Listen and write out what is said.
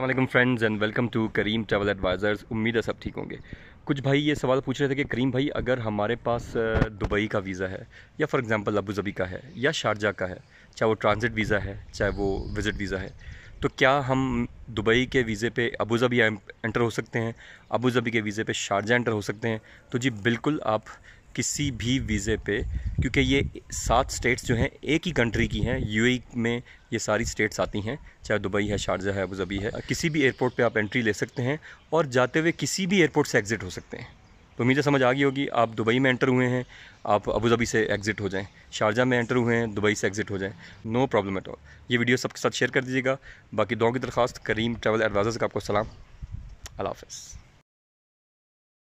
अल्लाम friends and welcome to Karim travel advisors उम्मीद है सब ठीक होंगे कुछ भाई ये सवाल पूछ रहे थे कि करीम भाई अगर हमारे पास दुबई का वीज़ा है या फॉर एग्ज़ाम्पल अबूज़बी का है या शारजा का है चाहे वो ट्रांज़िट वीज़ा है चाहे वो विज़िट वीज़ा है तो क्या हम दुबई के वीज़े पे अबूज़बी एंटर हो सकते हैं अबूज़बी के वीज़े पे शारजा एंटर हो सकते हैं तो जी बिल्कुल आप किसी भी वीज़े पे क्योंकि ये सात स्टेट्स जो हैं एक ही कंट्री की हैं यूएई में ये सारी स्टेट्स आती हैं चाहे दुबई है शारजा है अबूज़बी है किसी भी एयरपोर्ट पे आप एंट्री ले सकते हैं और जाते हुए किसी भी एयरपोर्ट से एग्ज़िट हो सकते हैं तो मुझे समझ आ गई होगी आप दुबई में एंटर हुए हैं आप अबूजबी से एग्ज़िट हो जाएँ शारजा में एंटर हुए हैं दुबई से एग्ज़िट हो जाएँ नो प्रॉब्लम एट ऑल ये वीडियो सबके साथ शेयर कर दीजिएगा बाकी दो की दरख्वास्त करीम ट्रैवल एडवाइज़र्स का आपको सलाम अलाफ़ हाफ़